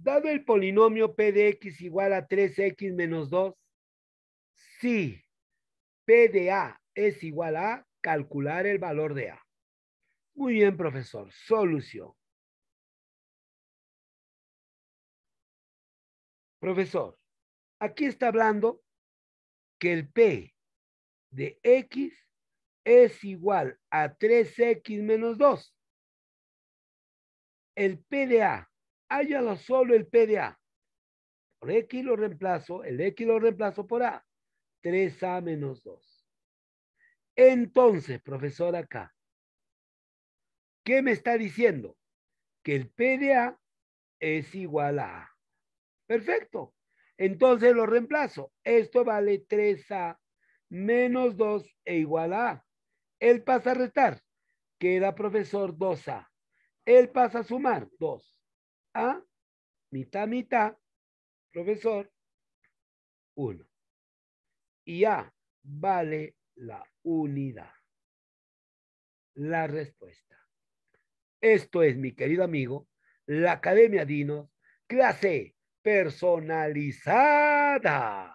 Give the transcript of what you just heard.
Dado el polinomio p de x igual a 3x menos 2, si p de a es igual a calcular el valor de a. Muy bien, profesor. Solución. Profesor, aquí está hablando que el P de X es igual a 3X menos 2. El P de A hállala solo el PDA. Por X lo reemplazo, el X lo reemplazo por A. 3A menos 2. Entonces, profesor acá, ¿qué me está diciendo? Que el PDA es igual a A. Perfecto. Entonces lo reemplazo. Esto vale 3A menos 2 e igual a A. Él pasa a retar. Queda, profesor, 2A. Él pasa a sumar 2 a mitad, mitad, profesor, uno. Y A vale la unidad. La respuesta. Esto es, mi querido amigo, la Academia Dinos, clase personalizada.